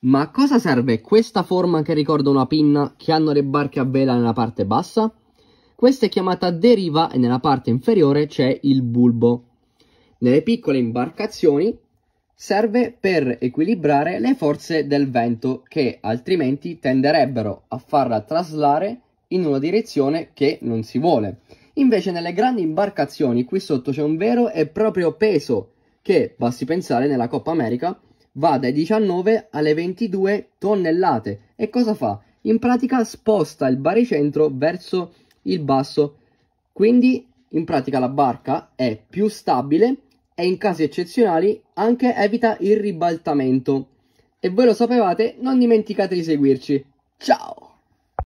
Ma a cosa serve questa forma che ricorda una pinna che hanno le barche a vela nella parte bassa? Questa è chiamata deriva e nella parte inferiore c'è il bulbo. Nelle piccole imbarcazioni serve per equilibrare le forze del vento che altrimenti tenderebbero a farla traslare in una direzione che non si vuole. Invece nelle grandi imbarcazioni qui sotto c'è un vero e proprio peso che, basti pensare, nella Coppa America va dai 19 alle 22 tonnellate e cosa fa? In pratica sposta il baricentro verso il basso, quindi in pratica la barca è più stabile e in casi eccezionali anche evita il ribaltamento. E voi lo sapevate, non dimenticate di seguirci. Ciao!